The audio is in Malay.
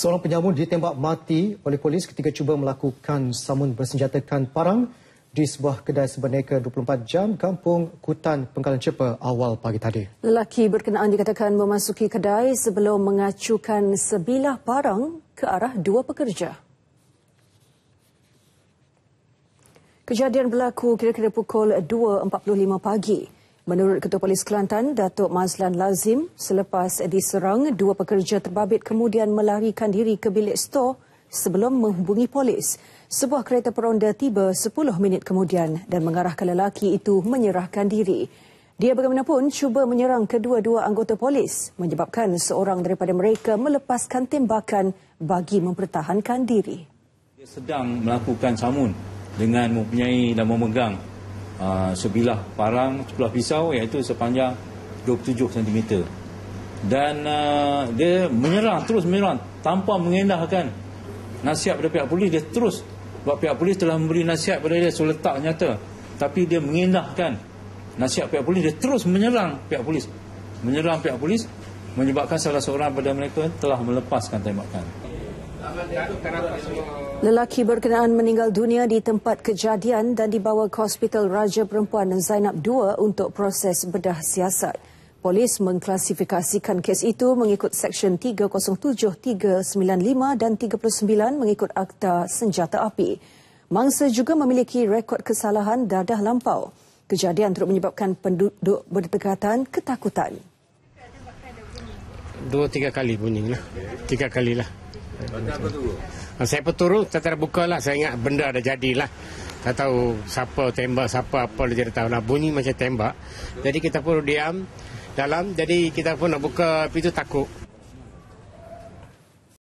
Seorang penyamun ditembak mati oleh polis ketika cuba melakukan samun bersenjatakan parang di sebuah kedai sebeneka 24 jam kampung Kutan Pengkalan Cepa awal pagi tadi. Lelaki berkenaan dikatakan memasuki kedai sebelum mengacukan sebilah parang ke arah dua pekerja. Kejadian berlaku kira-kira pukul 2.45 pagi. Menurut Ketua Polis Kelantan, Datuk Mazlan Lazim, selepas diserang, dua pekerja terbabit kemudian melarikan diri ke bilik stor sebelum menghubungi polis. Sebuah kereta peronda tiba 10 minit kemudian dan mengarahkan lelaki itu menyerahkan diri. Dia bagaimanapun cuba menyerang kedua-dua anggota polis menyebabkan seorang daripada mereka melepaskan tembakan bagi mempertahankan diri. Dia sedang melakukan samun dengan mempunyai dan memegang Ah, sebilah parang sebelah pisau iaitu sepanjang 27 cm dan uh, dia menyerang terus menyerang tanpa mengendahkan nasihat pada pihak polis dia terus buat pihak polis telah memberi nasihat pada dia so letak nyata tapi dia mengendahkan nasihat pihak polis dia terus menyerang pihak polis menyerang pihak polis menyebabkan salah seorang pada mereka telah melepaskan tembakan Selamat datang kerana semua Lelaki berkenaan meninggal dunia di tempat kejadian dan dibawa ke Hospital Raja Perempuan Zainab II untuk proses bedah siasat. Polis mengklasifikasikan kes itu mengikut Seksyen 307, 395 dan 39 mengikut Akta Senjata Api. Mangsa juga memiliki rekod kesalahan dadah lampau. Kejadian turut menyebabkan penduduk berdekatan ketakutan. Dua tiga kali bunyi lah. Tiga kali lah. Apa tu? Ah, saya pun turun, saya terbuka lah. Saya ingat benda dah jadilah. Tak tahu siapa tembak, siapa apa dia tahu lah. Bunyi macam tembak. Jadi kita pun diam dalam. Jadi kita pun nak buka pintu takut.